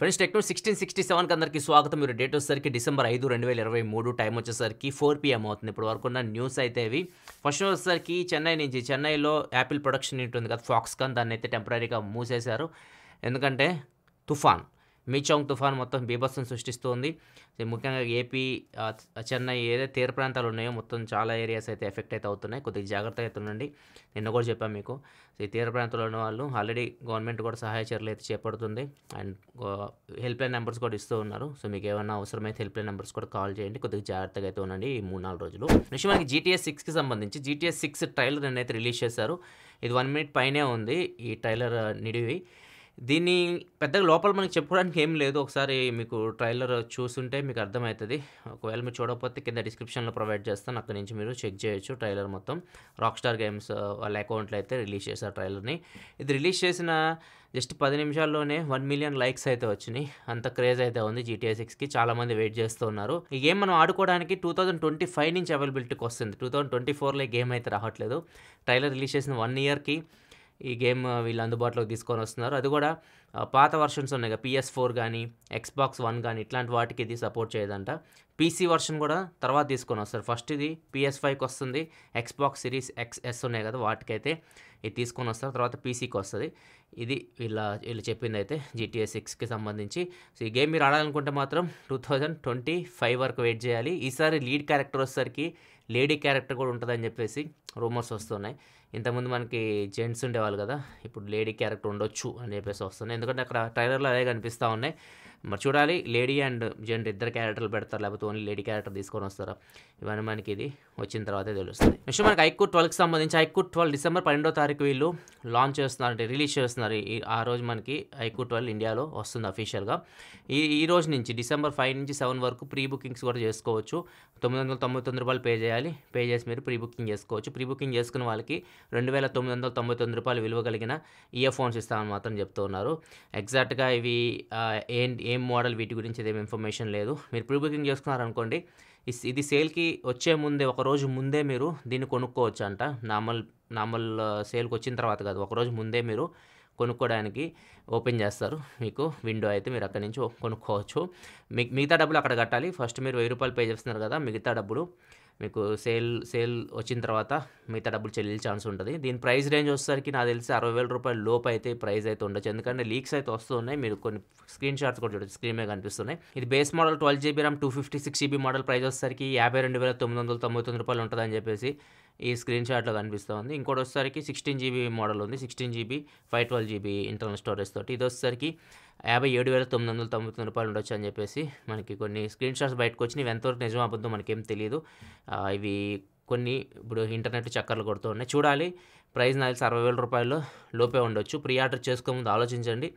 friends techno sixteen sixty సెవెన్కి అందరికీ స్వాగతం మీరు డేట్ వచ్చేసరికి డిసెంబర్ ఐదు రెండు వేల ఇరవై మూడు టైం వచ్చేసరికి ఫోర్ పిఎం అవుతుంది ఇప్పుడు వరకు ఉన్న న్యూస్ అయితే ఇవి ఫస్ట్ వచ్చేసరికి చెన్నై నుంచి చెన్నైలో యాపిల్ ప్రొడక్షన్ యూనిట్ ఉంది కదా ఫాక్స్కాన్ దాన్ని అయితే టెంపరీగా మూసేశారు ఎందుకంటే తుఫాన్ మిచోంగ్ తుఫాన్ మొత్తం బీభత్సం సృష్టిస్తోంది ముఖ్యంగా ఏపీ చెన్నై ఏదైతే తీర ప్రాంతాలు ఉన్నాయో మొత్తం చాలా ఏరియాస్ అయితే ఎఫెక్ట్ అయితే అవుతున్నాయి కొద్దిగా జాగ్రత్త అయితే ఉండండి నిన్న కూడా చెప్పాను మీకు ఈ తీర ప్రాంతంలో ఉన్న వాళ్ళు ఆల్రెడీ గవర్నమెంట్ కూడా సహాయ చర్యలు అయితే చేపడుతుంది అండ్ హెల్ప్ లైన్ నెంబర్స్ కూడా ఇస్తూ ఉన్నారు సో మీకు ఏమైనా అవసరమైతే హెల్ప్ లైన్ నెంబర్స్ కూడా కాల్ చేయండి కొద్దిగా జాగ్రత్తగా అయితే ఉండండి ఈ మూడు నాలుగు రోజులు నెక్స్ట్ మనకి జీటీఎస్ సిక్స్కి సంబంధించి జీటీఎస్ సిక్స్ ట్రైలర్ నేనైతే రిలీజ్ చేశారు ఇది వన్ మినిట్ పైనే ఉంది ఈ ట్రైలర్ నిడివి దీన్ని పెద్దగా లోపల మనకి చెప్పుకోవడానికి ఏం లేదు ఒకసారి మీకు ట్రైలర్ చూస్తుంటే మీకు అర్థమవుతుంది ఒకవేళ మీరు చూడకపోతే కింద డిస్క్రిప్షన్లో ప్రొవైడ్ చేస్తాను అక్కడి నుంచి మీరు చెక్ చేయొచ్చు ట్రైలర్ మొత్తం రాక్ స్టార్ గేమ్స్ వాళ్ళ అకౌంట్లో అయితే రిలీజ్ చేశారు ట్రైలర్ని ఇది రిలీజ్ చేసిన జస్ట్ పది నిమిషాల్లోనే వన్ మిలియన్ లైక్స్ అయితే వచ్చినాయి అంత క్రేజ్ అయితే ఉంది జీటీఏ సిక్స్కి చాలామంది వెయిట్ చేస్తూ ఉన్నారు ఈ గేమ్ మనం ఆడుకోవడానికి టూ థౌజండ్ ట్వంటీ ఫైవ్ నుంచి అవైలబిలిటీకి వస్తుంది టూ థౌజండ్ ట్వంటీ ఫోర్లో గేమ్ అయితే రావట్లేదు ట్రైలర్ రిలీజ్ చేసిన వన్ ఇయర్కి ఈ గేమ్ వీళ్ళు అందుబాటులోకి తీసుకొని వస్తున్నారు అది కూడా పాత వర్షన్స్ ఉన్నాయి కదా పిఎస్ ఫోర్ కానీ ఎక్స్బాక్స్ వన్ కానీ ఇట్లాంటి వాటికి ఇది సపోర్ట్ చేయదంట పీసీ వర్షన్ కూడా తర్వాత తీసుకొని వస్తారు ఫస్ట్ ఇది పిఎస్ ఫైవ్కి వస్తుంది ఎక్స్బాక్స్ సిరీస్ ఎక్స్ఎస్ ఉన్నాయి కదా వాటికైతే ఇది తీసుకొని వస్తారు తర్వాత పీసీకి వస్తుంది ఇది వీళ్ళ వీళ్ళు చెప్పింది అయితే జీటీఏ సిక్స్కి సంబంధించి సో ఈ గేమ్ మీరు ఆడాలనుకుంటే మాత్రం టూ థౌజండ్ ట్వంటీ ఫైవ్ వరకు వెయిట్ చేయాలి ఈసారి లీడ్ క్యారెక్టర్ వచ్చేసరికి లేడీ క్యారెక్టర్ కూడా ఉంటుందని చెప్పేసి రూమర్స్ వస్తున్నాయి ఇంతకుముందు మనకి జెంట్స్ ఉండేవాళ్ళు కదా ఇప్పుడు లేడీ క్యారెక్టర్ ఉండొచ్చు అని చెప్పేసి వస్తున్నాయి ఎందుకంటే అక్కడ ట్రైలర్లో అదే కనిపిస్తూ ఉన్నాయి మరి చూడాలి లేడీ అండ్ జెంట్ ఇద్దరు క్యారెక్టర్లు పెడతారు లేకపోతే ఓన్లీ లేడీ క్యారెక్టర్ తీసుకొని వస్తారా ఇవన్నీ మనకి ఇది వచ్చిన తర్వాతే తెలుస్తుంది నెక్స్ట్ మనకి ఐక్యూ ట్వెల్వ్కి సంబంధించి ఐక్యూ ట్వెల్వ్ డిసెంబర్ పన్నెండో తారీఖు వీళ్ళు లాంచ్ చేస్తున్నారు అంటే రిలీజ్ చేస్తున్నారు ఆ రోజు మనకి ఐక్యూ ట్వెల్వ్ ఇండియాలో వస్తుంది అఫీషియల్గా ఈ ఈ రోజు నుంచి డిసెంబర్ ఫైవ్ నుంచి సెవెన్ వరకు ప్రీ బుకింగ్స్ కూడా చేసుకోవచ్చు తొమ్మిది వందల తొంభై తొమ్మిది రూపాయలు పే చేయాలి పే చేసి మీరు ప్రీ బుకింగ్ చేసుకోవచ్చు ప్రీ బుకింగ్ చేసుకున్న వాళ్ళకి రెండు వేల తొమ్మిది వందల తొంభై తొమ్మిది రూపాయలు విలువ కలిగిన ఇయర్ ఫోన్స్ ఇస్తామని మాత్రం చెప్తూ ఉన్నారు ఎగ్జాక్ట్గా ఇవి ఏంటి ఏం మోడల్ వీటి గురించి ఏం ఇన్ఫర్మేషన్ లేదు మీరు ప్రీ బుకింగ్ చేసుకున్నారనుకోండి ఇది సేల్కి వచ్చే ముందే ఒక రోజు ముందే మీరు దీన్ని కొనుక్కోవచ్చు అంట నార్మల్ నార్మల్ సేల్కి వచ్చిన తర్వాత కాదు ఒక రోజు ముందే మీరు కొనుక్కోవడానికి ఓపెన్ చేస్తారు మీకు విండో అయితే మీరు అక్కడి నుంచి కొనుక్కోవచ్చు మిగతా డబ్బులు అక్కడ కట్టాలి ఫస్ట్ మీరు వెయ్యి రూపాయలు పే చేస్తున్నారు కదా మిగతా డబ్బులు మీకు సేల్ సేల్ వచ్చిన తర్వాత మిగతా డబ్బులు చెల్లించే ఛాన్స్ ఉంటుంది దీని ప్రైస్ రేంజ్ వచ్చేసరికి నాకు తెలిసి అరవై వేల రూపాయలు లోపు అయితే ప్రైస్ అయితే ఉండొచ్చు ఎందుకంటే లీక్స్ అయితే వస్తున్నాయి మీరు కొన్ని స్క్రీన్ షాట్స్ కూడా చూడొచ్చు స్క్రీన్ మీద కనిపిస్తున్నాయి ఇది base model twelve GB RAM two fifty six GB model price వచ్చేసరికి యాభై రెండు వేల తొమ్మిది వందల తొంభై తొమ్మిది రూపాయలు ఉంటుందని చెప్పేసి ఈ స్క్రీన్ షాట్లో ఉంది ఇంకోటి వచ్చేసరికి సిక్స్టీన్ జీబీ మోడల్ ఉంది sixteen GB five twelve GB internal storage తోటి ఇది వచ్చేసరికి యాభై ఏడు వేల తొమ్మిది వందల తొంభై తొమ్మిది రూపాయలు ఉండొచ్చు అని చెప్పేసి మనకి కొన్ని స్క్రీన్ షాట్స్ బయటకు వచ్చినవి ఎంతవరకు నిజం అబద్ధం మనకేం తెలియదు ఇవి కొన్ని ఇప్పుడు ఇంటర్నెట్ చక్కర్లు కొడుతూ ఉన్నాయి చూడాలి ప్రైస్ నాకు అరవై వేల రూపాయలు లోపే ఉండొచ్చు ప్రీ ఆర్డర్ చేసుకోముందు ఆలోచించండి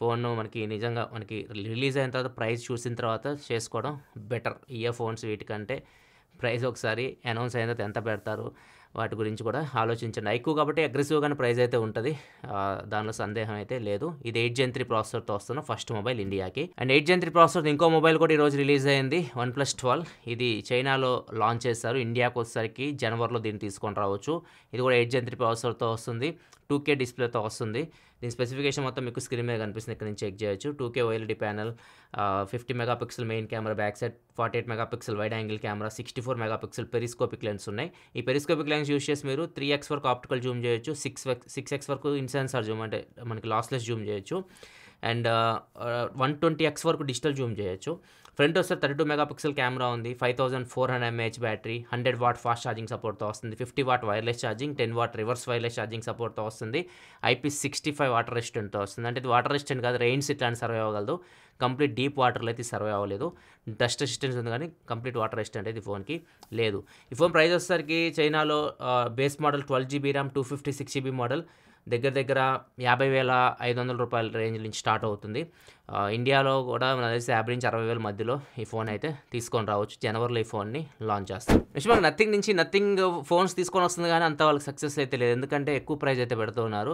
ఫోన్ మనకి నిజంగా మనకి రిలీజ్ అయిన తర్వాత ప్రైస్ చూసిన తర్వాత చేసుకోవడం బెటర్ ఇయర్ ఫోన్స్ వీటికంటే ప్రైస్ ఒకసారి అనౌన్స్ అయిన ఎంత పెడతారు వాటి గురించి కూడా ఆలోచించండి ఎక్కువ కాబట్టి అగ్రెసివ్గానే ప్రైస్ అయితే ఉంటుంది దానిలో సందేహం అయితే లేదు ఇది ఎయిట్ జెన్ త్రీ ప్రాసెసర్తో వస్తున్న ఫస్ట్ మొబైల్ ఇండియాకి and eight gen three processor ఇంకో మొబైల్ కూడా ఈరోజు రిలీజ్ అయింది వన్ ప్లస్ ట్వెల్వ్ ఇది చైనాలో లాంచ్ చేస్తారు ఇండియాకి వచ్చేసరికి జనవరిలో దీన్ని తీసుకొని రావచ్చు ఇది కూడా ఎయిట్ జెన్ త్రీ ప్రాసెసర్తో వస్తుంది టూ కే డిస్ప్లేతో వస్తుంది దీని స్పెసిఫికేషన్ మొత్తం మీకు స్క్రీన్ మీద కనిపిస్తుంది ఇక్కడ నుంచి చెక్ చేయొచ్చు two K OLED panel fifty megapixel main camera back side forty eight megapixel wide angle camera sixty four megapixel periscopic lens ఉన్నాయి ఈ పెరిస్కోపిక్ లెన్స్ యూస్ చేసి మీరు త్రీ ఎక్స్ వరకు ఆప్టికల్ జూమ్ చేయొచ్చు సిక్స్ సిక్స్ ఎక్స్ వరకు in sensor zoom అంటే మనకి lossless zoom చేయొచ్చు అండ్ వన్ ట్వంటీ ఎక్స్ వరకు డిజిటల్ జూమ్ చేయొచ్చు ఫ్రంట్ వస్తే thirty two megapixel camera ఉంది five thousand four hundred mAh battery hundred watt fast charging సపోర్ట్తో వస్తుంది fifty watt wireless charging ten watt reverse wireless charging సపోర్ట్తో వస్తుంది IP sixty five water రెస్టెంట్తో వస్తుంది అంటే ఇది వాటర్ రెస్టెంట్ కాదు రెయిన్స్ ఇట్లాంటి సర్వే అవ్వగలదు కంప్లీట్ డీప్ వాటర్లో అయితే సర్వే అవ్వలేదు డస్ట్ రెసిస్టెన్స్ ఉంది కానీ కంప్లీట్ వాటర్ రెసిస్టెంట్ అయితే ఫోన్కి లేదు ఈ ఫోన్ ప్రైస్ వచ్చేసరికి చైనాలో base model twelve GB RAM two fifty six GB model దగ్గర దగ్గర యాభై వేల ఐదు వందల రూపాయల రేంజ్ నుంచి స్టార్ట్ అవుతుంది ఇండియాలో కూడా మన తెలిసి యాభై నుంచి అరవై వేల మధ్యలో ఈ ఫోన్ అయితే తీసుకొని రావచ్చు జనవరిలో ఈ ఫోన్ని లాంచ్ చేస్తారు నెక్స్ట్ నథింగ్ నుంచి నథింగ్ ఫోన్స్ తీసుకొని వస్తుంది కానీ అంత వాళ్ళకి సక్సెస్ అయితే లేదు ఎందుకంటే ఎక్కువ ప్రైజ్ అయితే పెడుతున్నారు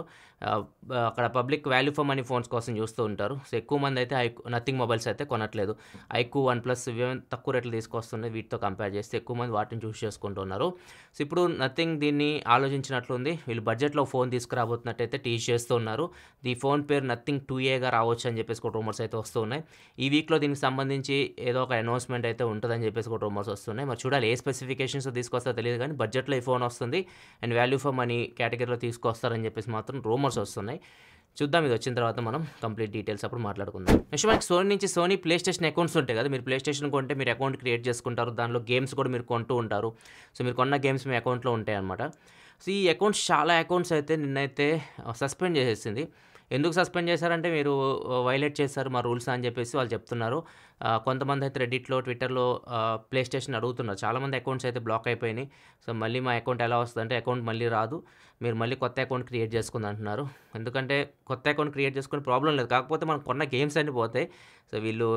అక్కడ public value for money phones కోసం చూస్తూ ఉంటారు సో ఎక్కువ మంది అయితే ఐకు నథింగ్ మొబైల్స్ అయితే కొనట్లేదు ఐకు వన్ ప్లస్ తక్కువ రేట్లు తీసుకొస్తున్నాయి వీటితో కంపేర్ చేస్తే ఎక్కువ మంది వాటిని చూస్ చేసుకుంటున్నారు సో ఇప్పుడు నథింగ్ దీన్ని ఆలోచించినట్లుంది వీళ్ళు బడ్జెట్లో ఫోన్ తీసుకురాబోతున్నట్టయితే టీచ్ చేస్తూ ఉన్నారు ఈ ఫోన్ పేరు నథింగ్ టూ ఏగా రావచ్చు అని చెప్పేసి కూడా రూమర్స్ అయితే వస్తూ ఉన్నాయి ఈ వీక్లో దీనికి సంబంధించి ఏదో ఒక అనౌన్స్మెంట్ అయితే ఉంటుందని చెప్పేసి కూడా రూమర్స్ వస్తున్నాయి మరి చూడాలి ఏ స్పెసిఫికేషన్స్ తీసుకొస్తారో తెలియదు కానీ బడ్జెట్లో ఈ ఫోన్ వస్తుంది అండ్ వాల్యూ ఫర్ మనీ కేటగిరీలో తీసుకొస్తారని చెప్పేసి మాత్రం రూమర్స్ వస్తున్నాయి చూద్దాం ఇది వచ్చిన తర్వాత మనం కంప్లీట్ డీటెయిల్స్ అప్పుడు మాట్లాడుకుందాం నెక్స్ట్ మనకి సోనీ నుంచి సోనీ ప్లే స్టేషన్ అకౌంట్స్ ఉంటాయి కదా మీరు ప్లే స్టేషన్ కొంటే మీరు అకౌంట్ క్రియేట్ చేసుకుంటారు దానిలో గేమ్స్ కూడా మీరు కొంటూ ఉంటారు సో మీరు కొన్న గేమ్స్ మీ అకౌంట్లో ఉంటాయి అనమాట సో ఈ అకౌంట్స్ చాలా అకౌంట్స్ అయితే నిన్నైతే సస్పెండ్ చేసేసింది ఎందుకు సస్పెండ్ చేశారంటే మీరు వైలేట్ చేశారు మా రూల్స్ అని చెప్పేసి వాళ్ళు చెప్తున్నారు కొంతమంది అయితే రెడ్డిట్లో ట్విట్టర్లో ప్లే స్టేషన్ అడుగుతున్నారు చాలామంది అకౌంట్స్ అయితే బ్లాక్ అయిపోయినాయి సో మళ్ళీ మా అకౌంట్ ఎలా వస్తుందంటే అకౌంట్ మళ్ళీ రాదు మీరు మళ్ళీ కొత్త అకౌంట్ క్రియేట్ చేసుకుంది అంటున్నారు ఎందుకంటే కొత్త అకౌంట్ క్రియేట్ చేసుకునే ప్రాబ్లం లేదు కాకపోతే మనం కొన్న గేమ్స్ అన్నీ పోతాయి సో వీళ్ళు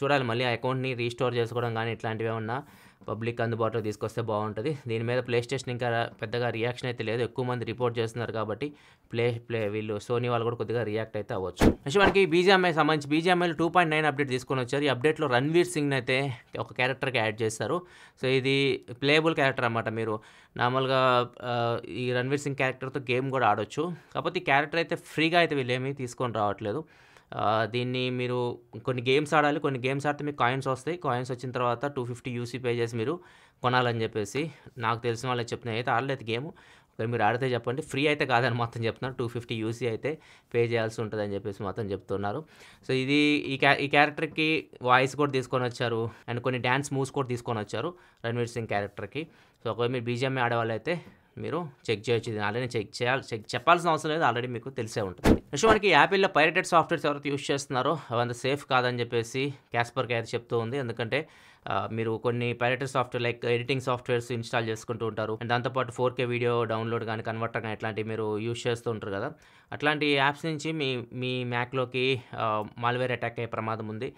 చూడాలి మళ్ళీ ఆ అకౌంట్ని రీస్టోర్ చేసుకోవడం కానీ ఇట్లాంటివి ఏమన్నా పబ్లిక్ అందుబాటులో తీసుకొస్తే బాగుంటుంది దీని మీద ప్లే స్టేషన్ ఇంకా పెద్దగా రియాక్షన్ అయితే లేదు ఎక్కువ మంది రిపోర్ట్ చేస్తున్నారు కాబట్టి ప్లే ప్లే వీళ్ళు సోనీ వాళ్ళు కూడా కొద్దిగా రియాక్ట్ అయితే అవ్వచ్చు నెక్స్ట్ మనకి బీజీఎంఐ సంబంధించి బీజీఎంఐలు టూ పాయింట్ నైన్ అప్డేట్ తీసుకొని వచ్చారు ఈ అప్డేట్లో రణ్వీర్ సింగ్ అయితే ఒక క్యారెక్టర్కి యాడ్ చేశారు సో ఇది ప్లేబుల్ క్యారెక్టర్ అనమాట మీరు నార్మల్గా ఈ రణ్వీర్ సింగ్ క్యారెక్టర్తో గేమ్ కూడా ఆడొచ్చు కాకపోతే ఈ క్యారెక్టర్ అయితే ఫ్రీగా అయితే ఏమీ తీసుకొని రావట్లేదు దీన్ని మీరు కొన్ని గేమ్స్ ఆడాలి కొన్ని గేమ్స్ ఆడితే మీకు కాయిన్స్ వస్తాయి కాయిన్స్ వచ్చిన తర్వాత టూ ఫిఫ్టీ యూసీ పే చేసి మీరు కొనాలని చెప్పేసి నాకు తెలిసిన వాళ్ళు చెప్పిన అయితే ఆడలేదు గేమ్ ఒకవేళ మీరు ఆడితే చెప్పండి ఫ్రీ అయితే కాదని మొత్తం చెప్తున్నారు టూ ఫిఫ్టీ యూసీ అయితే పే చేయాల్సి ఉంటుందని చెప్పేసి మొత్తం చెప్తున్నారు సో ఇది ఈ క్యా ఈ క్యారెక్టర్కి వాయిస్ కూడా తీసుకొని వచ్చారు అండ్ కొన్ని డ్యాన్స్ మూవ్స్ కూడా తీసుకొని వచ్చారు రణవీర్ సింగ్ క్యారెక్టర్కి సో ఒకవేళ మీరు ఆడేవాళ్ళు అయితే మీరు చెక్ చేయొచ్చు ఇది ఆల్రెడీ చెక్ చేయాలి చెక్ చెప్పాల్సిన అవసరం లేదు ఆల్రెడీ మీకు తెలిసే ఉంటుంది నెక్స్ట్ మనకి యాపిల్లో పైరేటెడ్ సాఫ్ట్వేర్స్ ఎవరైతే యూస్ చేస్తున్నారో అవంత సేఫ్ కాదని చెప్పేసి క్యాస్పర్కి అయితే చెప్తూ ఉంది ఎందుకంటే మీరు కొన్ని pirated software like editing softwares install చేసుకుంటూ ఉంటారు అండ్ దాంతోపాటు ఫోర్ కే వీడియో డౌన్లోడ్ కానీ కన్వర్టర్ కానీ ఇట్లాంటివి మీరు యూస్ చేస్తూ ఉంటారు కదా అట్లాంటి యాప్స్ నుంచి మీ మీ మ్యాక్లోకి మాల్వేర్ అటాక్ అయ్యే ప్రమాదం ఉంది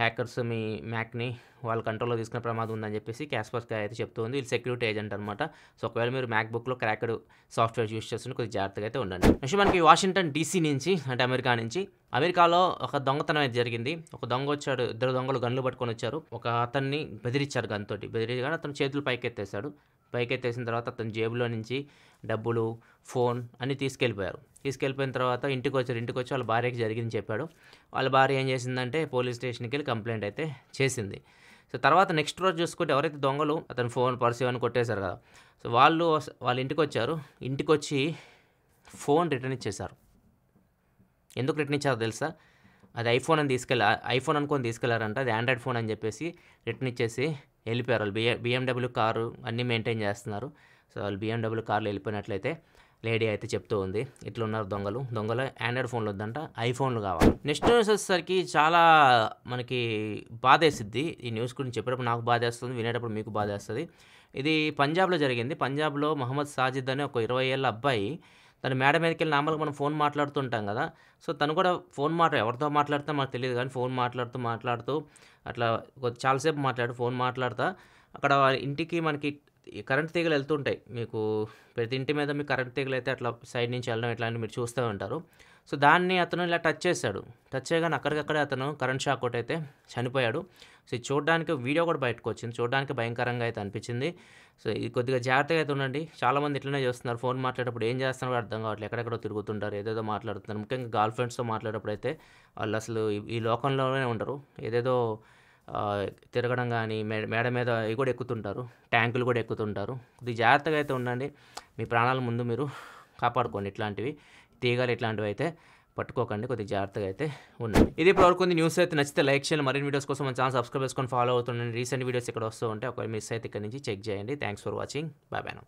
హ్యాకర్స్ మీ మ్యాక్ని వాళ్ళ కంట్రోల్లో తీసుకునే ప్రమాదం ఉందని చెప్పేసి క్యాస్పర్స్కి అయితే చెప్తుంది వీళ్ళు సెక్యూరిటీ ఏజెంట్ అనమాట సో ఒకవేళ మీరు మ్యాక్ బుక్లో క్రాక్డ్ సాఫ్ట్వేర్ యూస్ చేస్తుంటే కొద్దిగా జాగ్రత్తగా అయితే ఉండండి నెక్స్ట్ మనకి వాషింగ్టన్ డీసీ నుంచి అంటే అమెరికా నుంచి అమెరికాలో ఒక దొంగతనం అయితే జరిగింది ఒక దొంగ వచ్చాడు ఇద్దరు దొంగలు గన్లు పట్టుకొని వచ్చారు ఒక అతన్ని బెదిరించారు గన్తోటి కానీ అతను చేతులు పైకి ఎత్తేసాడు పైకి ఎత్తేసిన తర్వాత అతని జేబులో నుంచి డబ్బులు ఫోన్ అన్నీ తీసుకెళ్ళిపోయారు తీసుకెళ్ళిపోయిన తర్వాత ఇంటికి వచ్చారు ఇంటికి వచ్చి వాళ్ళ భార్యకి జరిగింది చెప్పాడు వాళ్ళ భార్య ఏం చేసిందంటే పోలీస్ స్టేషన్కి వెళ్ళి కంప్లైంట్ అయితే చేసింది సో తర్వాత నెక్స్ట్ రోజు చూసుకుంటే ఎవరైతే దొంగలు అతను ఫోన్ పర్స్ ఇవన్నీ కొట్టేశారు కదా సో వాళ్ళు వాళ్ళ ఇంటికి వచ్చారు ఇంటికి వచ్చి ఫోన్ రిటర్న్ ఇచ్చేశారు ఎందుకు రిటర్న్ ఇచ్చారో తెలుసా అది ఐఫోన్ అని తీసుకెళ్ళి ఐఫోన్ అనుకొని తీసుకెళ్లారంట అది ఆండ్రాయిడ్ ఫోన్ అని చెప్పేసి రిటర్న్ ఇచ్చేసి వెళ్ళిపోయారు వాళ్ళు బిఎ బిఎండబ్ల్యూ కారు అన్నీ మెయింటైన్ చేస్తున్నారు సో వాళ్ళు బిఎండబ్ల్యూ కార్లు వెళ్ళిపోయినట్లయితే లేడీ అయితే చెప్తూ ఉంది ఇట్లున్నారు దొంగలు దొంగలు ఆండ్రాయిడ్ ఫోన్లు వద్దంట ఐఫోన్లు కావాలి నెక్స్ట్ న్యూస్ వచ్చేసరికి చాలా మనకి వేసిద్ది ఈ న్యూస్ గురించి చెప్పేటప్పుడు నాకు బాధ వేస్తుంది వినేటప్పుడు మీకు బాధేస్తుంది ఇది పంజాబ్లో జరిగింది పంజాబ్లో మహమ్మద్ సాజిద్ అనే ఒక ఇరవై ఏళ్ళ అబ్బాయి తన మేడ మీదకి వెళ్ళి నార్మల్గా మనం ఫోన్ మాట్లాడుతుంటాం కదా సో తను కూడా ఫోన్ మాట్లా ఎవరితో మాట్లాడితే మాకు తెలియదు కానీ ఫోన్ మాట్లాడుతూ మాట్లాడుతూ అట్లా చాలాసేపు మాట్లాడు ఫోన్ మాట్లాడుతా అక్కడ ఇంటికి మనకి కరెంట్ తీగలు వెళ్తుంటాయి మీకు ప్రతి ఇంటి మీద మీకు కరెంట్ తీగలు అయితే అట్లా సైడ్ నుంచి వెళ్ళడం ఇట్లాంటివి మీరు చూస్తూ ఉంటారు సో దాన్ని అతను ఇలా టచ్ చేశాడు టచ్ చేయగానే అక్కడికక్కడే అతను కరెంట్ షాక్ ఒకటి అయితే చనిపోయాడు సో ఇది చూడడానికి వీడియో కూడా బయటకు వచ్చింది చూడడానికి భయంకరంగా అయితే అనిపించింది సో ఇది కొద్దిగా జాగ్రత్తగా అయితే ఉండండి చాలామంది ఇట్లనే చేస్తున్నారు ఫోన్ మాట్లాడేటప్పుడు ఏం చేస్తున్నారో అర్థం కావట్లేదు ఎక్కడెక్కడో తిరుగుతుంటారు ఏదేదో మాట్లాడుతున్నారు ముఖ్యంగా గర్ల్ ఫ్రెండ్స్తో మాట్లాడేటప్పుడు అయితే వాళ్ళు అసలు ఈ లోకంలోనే ఉండరు ఏదేదో తిరగడం కానీ మేడ మీద ఇవి కూడా ఎక్కుతుంటారు ట్యాంకులు కూడా ఎక్కుతుంటారు ఇది జాగ్రత్తగా అయితే ఉండండి మీ ప్రాణాల ముందు మీరు కాపాడుకోండి ఇట్లాంటివి తీగలు ఇట్లాంటివి అయితే పట్టుకోకండి కొద్దిగా జాగ్రత్తగా అయితే ఉన్నాయి ఇది ఇప్పటివరకు కొన్ని న్యూస్ అయితే నచ్చితే లైక్ చేయండి మరిన్ని వీడియోస్ కోసం మన ఛానల్ సబ్స్క్రైబ్ చేసుకొని ఫాలో అవుతుండండి రీసెంట్ వీడియోస్ ఇక్కడ వస్తూ ఉంటే ఒకవేళ మిస్ అయితే ఇక్కడ నుంచి చెక్ చేయండి thanks for watching bye bye